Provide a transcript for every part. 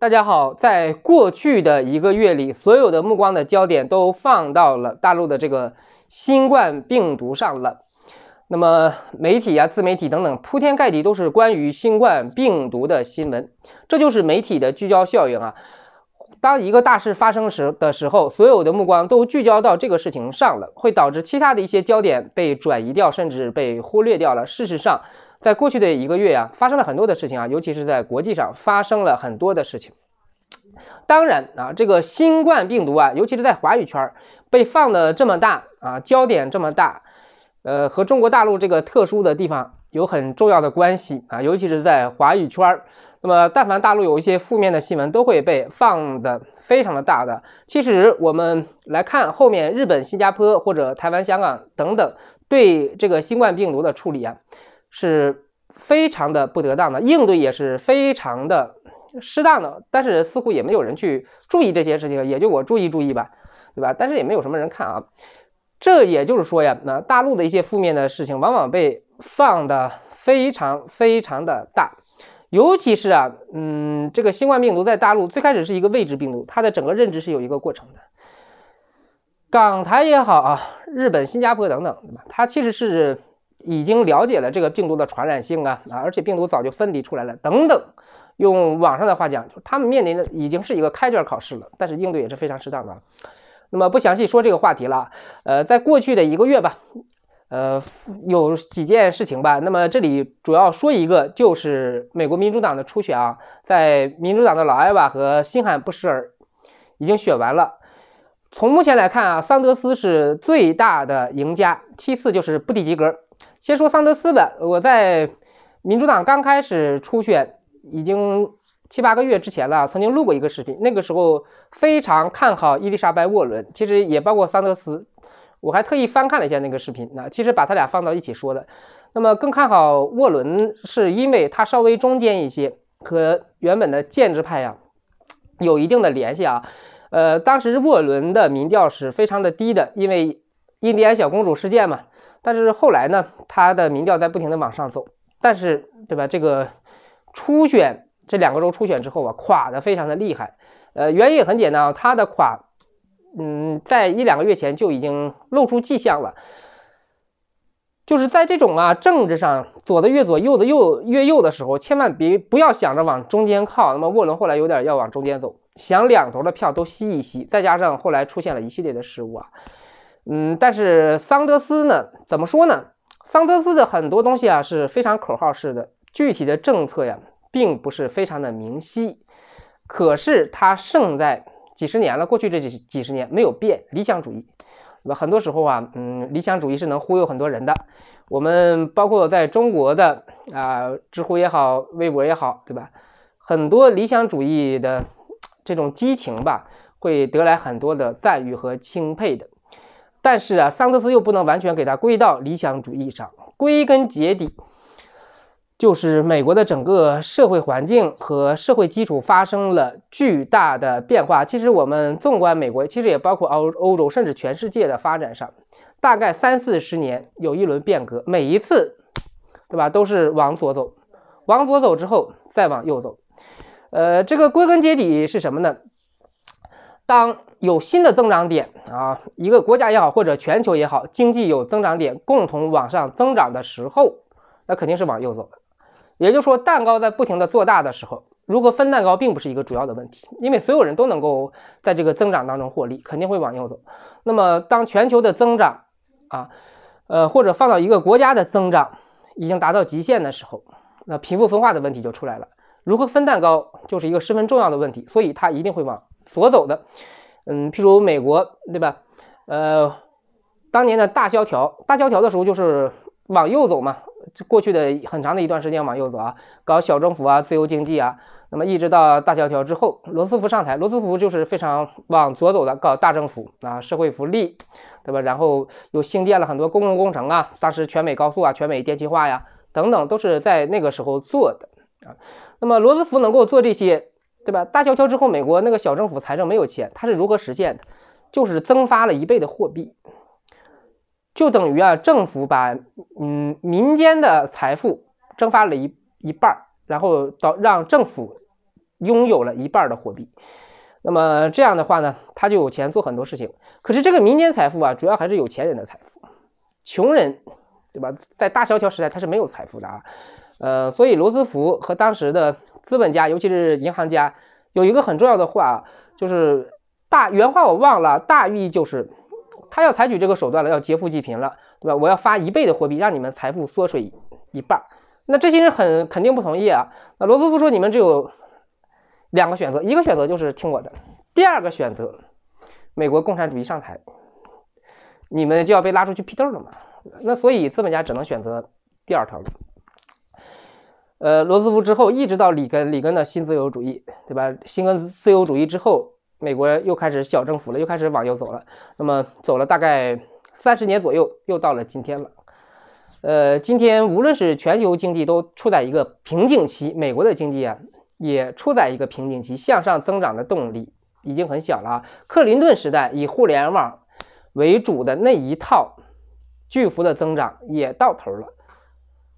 大家好，在过去的一个月里，所有的目光的焦点都放到了大陆的这个新冠病毒上了。那么，媒体啊、自媒体等等，铺天盖地都是关于新冠病毒的新闻。这就是媒体的聚焦效应啊。当一个大事发生时的时候，所有的目光都聚焦到这个事情上了，会导致其他的一些焦点被转移掉，甚至被忽略掉了。事实上，在过去的一个月啊，发生了很多的事情啊，尤其是在国际上发生了很多的事情。当然啊，这个新冠病毒啊，尤其是在华语圈儿被放的这么大啊，焦点这么大，呃，和中国大陆这个特殊的地方有很重要的关系啊，尤其是在华语圈儿。那么，但凡大陆有一些负面的新闻，都会被放的非常的大的。其实我们来看后面日本、新加坡或者台湾、香港等等对这个新冠病毒的处理啊。是非常的不得当的，应对也是非常的适当的，但是似乎也没有人去注意这些事情，也就我注意注意吧，对吧？但是也没有什么人看啊。这也就是说呀，那大陆的一些负面的事情，往往被放的非常非常的大，尤其是啊，嗯，这个新冠病毒在大陆最开始是一个未知病毒，它的整个认知是有一个过程的。港台也好啊，日本、新加坡等等，对吧？它其实是。已经了解了这个病毒的传染性啊啊，而且病毒早就分离出来了等等。用网上的话讲，他们面临的已经是一个开卷考试了，但是应对也是非常适当的。那么不详细说这个话题了。呃，在过去的一个月吧，呃，有几件事情吧。那么这里主要说一个，就是美国民主党的初选啊，在民主党的老艾瓦和新罕布什尔已经选完了。从目前来看啊，桑德斯是最大的赢家，其次就是布迪吉格。先说桑德斯吧，我在民主党刚开始初选已经七八个月之前了，曾经录过一个视频，那个时候非常看好伊丽莎白·沃伦，其实也包括桑德斯。我还特意翻看了一下那个视频，那其实把他俩放到一起说的。那么更看好沃伦，是因为他稍微中间一些，和原本的建制派呀有一定的联系啊。呃，当时沃伦的民调是非常的低的，因为印第安小公主事件嘛。但是后来呢，他的民调在不停的往上走，但是对吧？这个初选这两个州初选之后啊，垮的非常的厉害。呃，原因也很简单啊，他的垮，嗯，在一两个月前就已经露出迹象了。就是在这种啊，政治上左的越左，右的右越右的时候，千万别不要想着往中间靠。那么沃伦后来有点要往中间走，想两头的票都吸一吸，再加上后来出现了一系列的失误啊。嗯，但是桑德斯呢？怎么说呢？桑德斯的很多东西啊是非常口号式的，具体的政策呀，并不是非常的明晰。可是他胜在几十年了，过去这几几十年没有变理想主义。那很多时候啊，嗯，理想主义是能忽悠很多人的。我们包括在中国的啊，知乎也好，微博也好，对吧？很多理想主义的这种激情吧，会得来很多的赞誉和钦佩的。但是啊，桑德斯又不能完全给他归到理想主义上，归根结底，就是美国的整个社会环境和社会基础发生了巨大的变化。其实我们纵观美国，其实也包括欧欧洲，甚至全世界的发展上，大概三四十年有一轮变革，每一次，对吧，都是往左走，往左走之后再往右走，呃，这个归根结底是什么呢？当有新的增长点啊，一个国家也好，或者全球也好，经济有增长点，共同往上增长的时候，那肯定是往右走的。也就是说，蛋糕在不停的做大的时候，如何分蛋糕并不是一个主要的问题，因为所有人都能够在这个增长当中获利，肯定会往右走。那么，当全球的增长啊，呃，或者放到一个国家的增长已经达到极限的时候，那贫富分化的问题就出来了，如何分蛋糕就是一个十分重要的问题，所以它一定会往。左走的，嗯，譬如美国对吧？呃，当年的大萧条，大萧条的时候就是往右走嘛。过去的很长的一段时间往右走啊，搞小政府啊，自由经济啊。那么一直到大萧条之后，罗斯福上台，罗斯福就是非常往左走的，搞大政府啊，社会福利，对吧？然后又兴建了很多公共工程啊，当时全美高速啊，全美电气化呀，等等，都是在那个时候做的啊。那么罗斯福能够做这些。对吧？大萧条之后，美国那个小政府财政没有钱，它是如何实现的？就是增发了一倍的货币，就等于啊，政府把嗯民间的财富蒸发了一一半儿，然后到让政府拥有了一半的货币。那么这样的话呢，他就有钱做很多事情。可是这个民间财富啊，主要还是有钱人的财富，穷人对吧？在大萧条时代，他是没有财富的啊。呃，所以罗斯福和当时的资本家，尤其是银行家，有一个很重要的话，就是大原话我忘了，大意就是他要采取这个手段了，要劫富济贫了，对吧？我要发一倍的货币，让你们财富缩水一半。那这些人很肯定不同意啊。那罗斯福说，你们只有两个选择，一个选择就是听我的，第二个选择，美国共产主义上台，你们就要被拉出去批斗了嘛。那所以资本家只能选择第二条。路。呃，罗斯福之后一直到里根，里根的新自由主义，对吧？新自由主义之后，美国又开始小政府了，又开始往右走了。那么走了大概三十年左右，又到了今天了。呃，今天无论是全球经济都处在一个瓶颈期，美国的经济啊也处在一个瓶颈期，向上增长的动力已经很小了。克林顿时代以互联网为主的那一套巨幅的增长也到头了。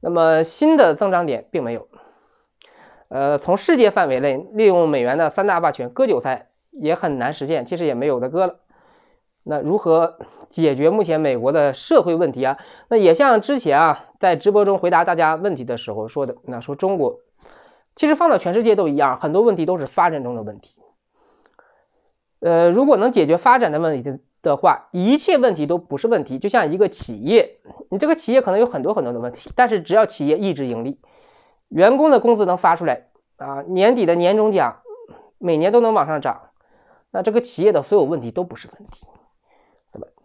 那么新的增长点并没有，呃，从世界范围内利用美元的三大霸权割韭菜也很难实现，其实也没有的割了。那如何解决目前美国的社会问题啊？那也像之前啊在直播中回答大家问题的时候说的，那说中国其实放到全世界都一样，很多问题都是发展中的问题。呃，如果能解决发展的问题，的话，一切问题都不是问题。就像一个企业，你这个企业可能有很多很多的问题，但是只要企业一直盈利，员工的工资能发出来啊，年底的年终奖每年都能往上涨，那这个企业的所有问题都不是问题。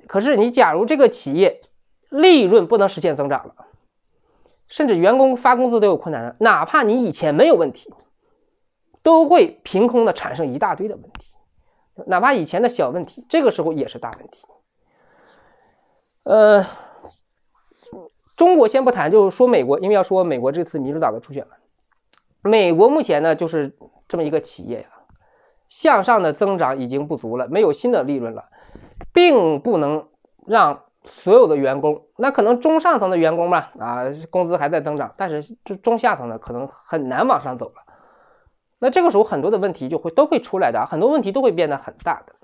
可是你假如这个企业利润不能实现增长了，甚至员工发工资都有困难了，哪怕你以前没有问题，都会凭空的产生一大堆的问题。哪怕以前的小问题，这个时候也是大问题。呃，中国先不谈，就是说美国，因为要说美国这次民主党的初选美国目前呢，就是这么一个企业呀，向上的增长已经不足了，没有新的利润了，并不能让所有的员工，那可能中上层的员工吧，啊，工资还在增长，但是这中下层的可能很难往上走了。那这个时候，很多的问题就会都会出来的，很多问题都会变得很大的。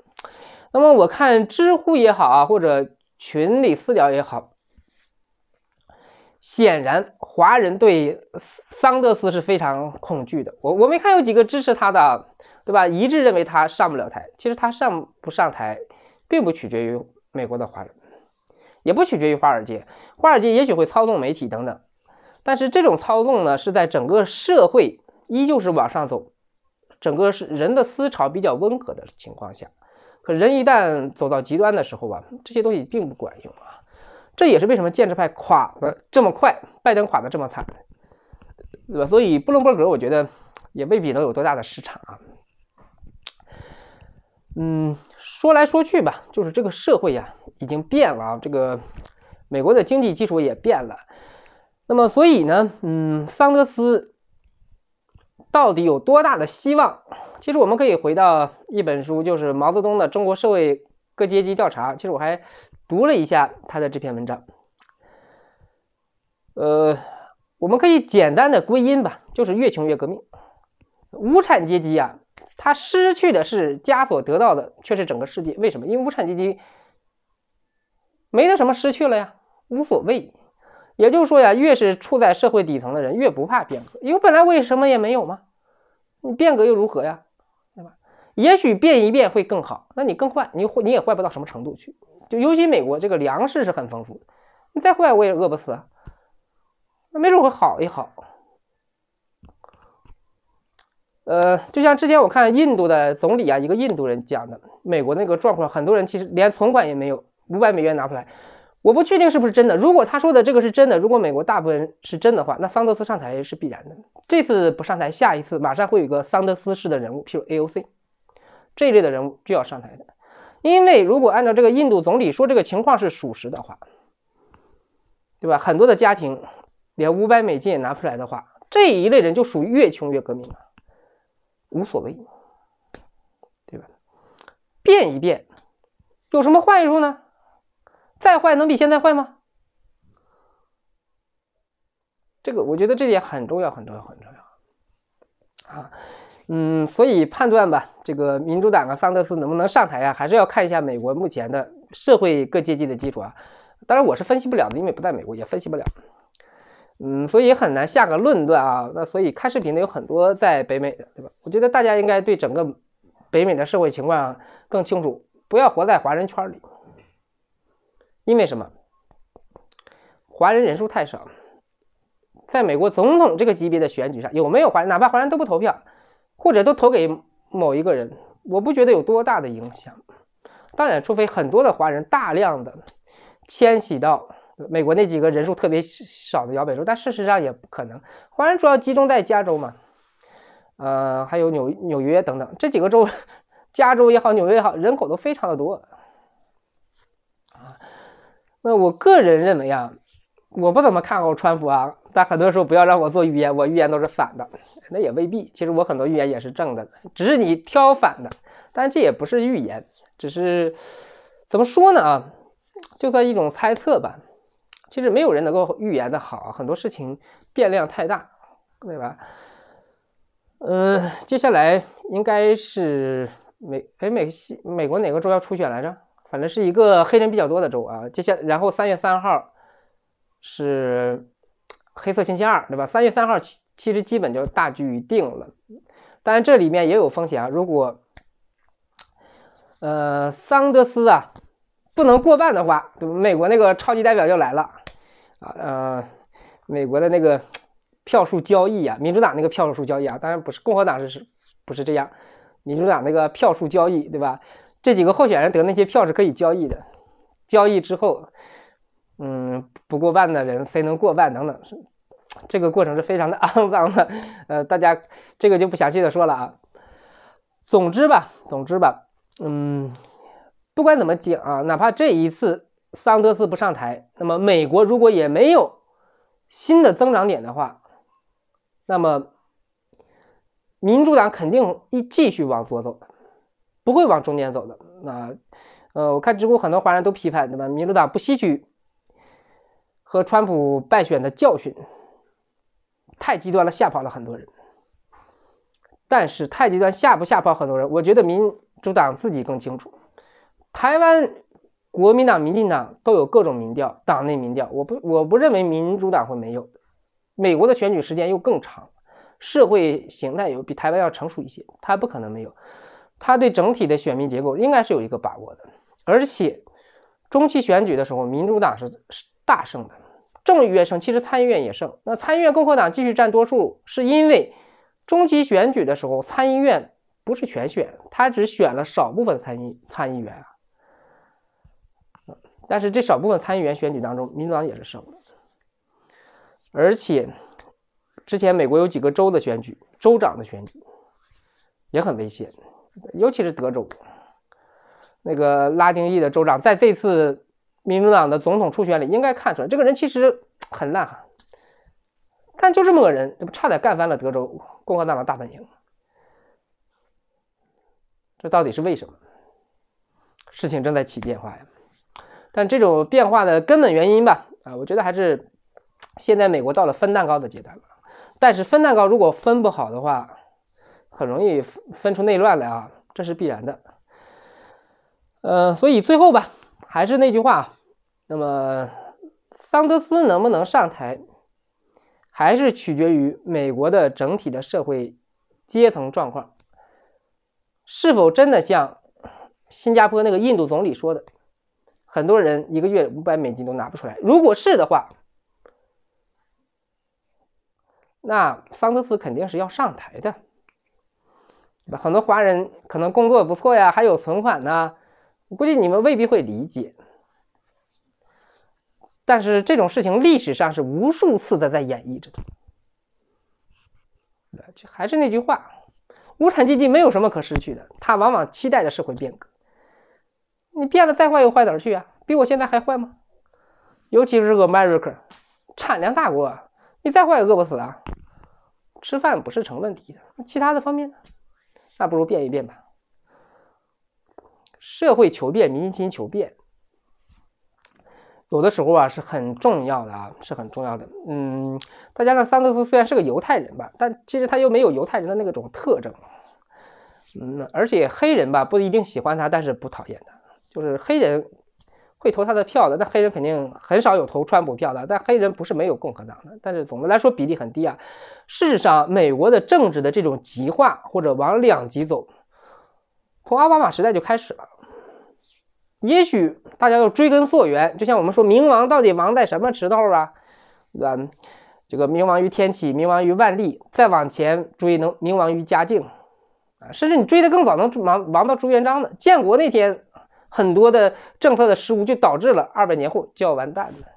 那么我看知乎也好啊，或者群里私聊也好，显然华人对桑德斯是非常恐惧的。我我没看有几个支持他的，对吧？一致认为他上不了台。其实他上不上台，并不取决于美国的华人，也不取决于华尔街。华尔街也许会操纵媒体等等，但是这种操纵呢，是在整个社会。依旧是往上走，整个是人的思潮比较温和的情况下，可人一旦走到极端的时候吧，这些东西并不管用啊。这也是为什么建制派垮的这么快，拜登垮的这么惨，对吧？所以布伦伯格我觉得也未必能有多大的市场啊。嗯，说来说去吧，就是这个社会呀已经变了，这个美国的经济基础也变了。那么所以呢，嗯，桑德斯。到底有多大的希望？其实我们可以回到一本书，就是毛泽东的《中国社会各阶级调查》。其实我还读了一下他的这篇文章。呃，我们可以简单的归因吧，就是越穷越革命。无产阶级啊，他失去的是家所得到的却是整个世界。为什么？因为无产阶级没得什么失去了呀，无所谓。也就是说呀，越是处在社会底层的人，越不怕变革，因为本来我也什么也没有嘛。你变革又如何呀，对吧？也许变一变会更好。那你更坏，你你也坏不到什么程度去。就尤其美国这个粮食是很丰富，你再坏我也饿不死。那没准会好一好。呃，就像之前我看印度的总理啊，一个印度人讲的，美国那个状况，很多人其实连存款也没有，五百美元拿不出来。我不确定是不是真的。如果他说的这个是真的，如果美国大部分是真的话，那桑德斯上台是必然的。这次不上台，下一次马上会有一个桑德斯式的人物，譬如 AOC 这一类的人物就要上台的。因为如果按照这个印度总理说这个情况是属实的话，对吧？很多的家庭连五百美金也拿不出来的话，这一类人就属于越穷越革命了，无所谓，对吧？变一变有什么坏处呢？再坏能比现在坏吗？这个我觉得这点很重要，很重要，很重要啊。嗯，所以判断吧，这个民主党啊，桑德斯能不能上台啊，还是要看一下美国目前的社会各阶级的基础啊。当然，我是分析不了的，因为不在美国，也分析不了。嗯，所以很难下个论断啊。那所以看视频的有很多在北美的，对吧？我觉得大家应该对整个北美的社会情况更清楚，不要活在华人圈里。因为什么？华人人数太少，在美国总统这个级别的选举上，有没有华，哪怕华人都不投票，或者都投给某一个人，我不觉得有多大的影响。当然，除非很多的华人大量的迁徙到美国那几个人数特别少的摇摆州，但事实上也不可能。华人主要集中在加州嘛，呃，还有纽纽约等等这几个州，加州也好，纽约也好，人口都非常的多。那我个人认为啊，我不怎么看好川普啊。但很多时候不要让我做预言，我预言都是反的。那也未必，其实我很多预言也是正的，只是你挑反的。但这也不是预言，只是怎么说呢？啊，就算一种猜测吧。其实没有人能够预言的好，很多事情变量太大，对吧？嗯，接下来应该是美哎美西美国哪个州要初选来着？反正是一个黑人比较多的州啊，接下然后三月三号是黑色星期二，对吧？三月三号其其实基本就大局已定了，当然这里面也有风险啊。如果呃桑德斯啊不能过半的话，美国那个超级代表就来了啊。呃，美国的那个票数交易啊，民主党那个票数交易啊，当然不是共和党是是不是这样？民主党那个票数交易，对吧？这几个候选人得那些票是可以交易的，交易之后，嗯，不过万的人谁能过万等等，这个过程是非常的 肮脏的，呃，大家这个就不详细的说了啊。总之吧，总之吧，嗯，不管怎么讲啊，哪怕这一次桑德斯不上台，那么美国如果也没有新的增长点的话，那么民主党肯定一继续往左走。不会往中间走的。那，呃，我看知乎很多华人都批判对吧？民主党不吸取和川普败选的教训，太极端了，吓跑了很多人。但是太极端吓不吓跑很多人？我觉得民主党自己更清楚。台湾国民党、民进党都有各种民调，党内民调，我不我不认为民主党会没有。美国的选举时间又更长，社会形态有比台湾要成熟一些，它不可能没有。他对整体的选民结构应该是有一个把握的，而且中期选举的时候，民主党是是大胜的，众议院胜，其实参议院也胜。那参议院共和党继续占多数，是因为中期选举的时候参议院不是全选，他只选了少部分参议参议员啊。但是这少部分参议员选举当中，民主党也是胜。的。而且之前美国有几个州的选举，州长的选举也很危险。尤其是德州那个拉丁裔的州长，在这次民主党的总统初选里，应该看出来，这个人其实很烂哈。但就这么个人，这不差点干翻了德州共和党的大本营？这到底是为什么？事情正在起变化呀。但这种变化的根本原因吧，啊，我觉得还是现在美国到了分蛋糕的阶段了。但是分蛋糕如果分不好的话，很容易分分出内乱来啊，这是必然的。呃，所以最后吧，还是那句话，那么桑德斯能不能上台，还是取决于美国的整体的社会阶层状况，是否真的像新加坡那个印度总理说的，很多人一个月五百美金都拿不出来。如果是的话，那桑德斯肯定是要上台的。很多华人可能工作不错呀，还有存款呢。我估计你们未必会理解。但是这种事情历史上是无数次的在演绎着的。就还是那句话，无产阶级没有什么可失去的，他往往期待着社会变革。你变得再坏又坏哪儿去啊？比我现在还坏吗？尤其是 America，产量大国，你再坏也饿不死啊，吃饭不是成问题的。其他的方面呢？那不如变一变吧。社会求变，民心求变，有的时候啊是很重要的啊，是很重要的。嗯，再加上桑德斯虽然是个犹太人吧，但其实他又没有犹太人的那种特征。嗯，而且黑人吧不一定喜欢他，但是不讨厌他，就是黑人。会投他的票的，但黑人肯定很少有投川普票的。但黑人不是没有共和党的，但是总的来说比例很低啊。事实上，美国的政治的这种极化或者往两极走，从奥巴马时代就开始了。也许大家要追根溯源，就像我们说明王到底亡在什么时候啊？啊，这个明王于天启，明王于万历，再往前追能明王于嘉靖啊，甚至你追得更早能亡亡到朱元璋的建国那天。很多的政策的失误，就导致了二百年后就要完蛋了。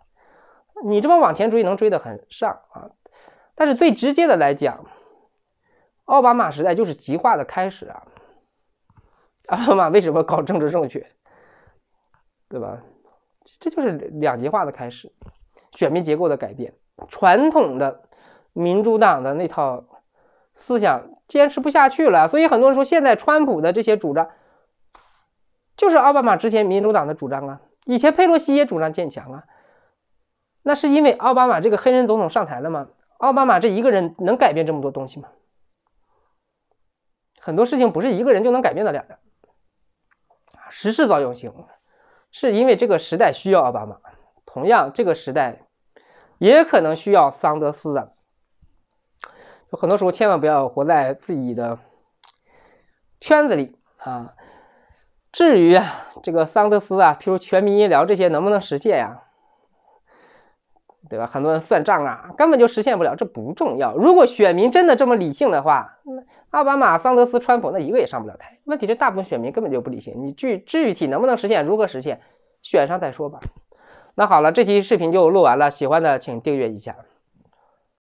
你这么往前追，能追得很上啊？但是最直接的来讲，奥巴马时代就是极化的开始啊。奥巴马为什么搞政治正确？对吧？这就是两极化的开始，选民结构的改变，传统的民主党的那套思想坚持不下去了。所以很多人说，现在川普的这些主张。就是奥巴马之前民主党的主张啊，以前佩洛西也主张建墙啊，那是因为奥巴马这个黑人总统上台了吗？奥巴马这一个人能改变这么多东西吗？很多事情不是一个人就能改变得了的。时势造英雄，是因为这个时代需要奥巴马，同样这个时代也可能需要桑德斯的。很多时候千万不要活在自己的圈子里啊。至于啊，这个桑德斯啊，譬如全民医疗这些能不能实现呀？对吧？很多人算账啊，根本就实现不了，这不重要。如果选民真的这么理性的话，那奥巴马、桑德斯、川普那一个也上不了台。问题是大部分选民根本就不理性。你具具体能不能实现，如何实现，选上再说吧。那好了，这期视频就录完了，喜欢的请订阅一下。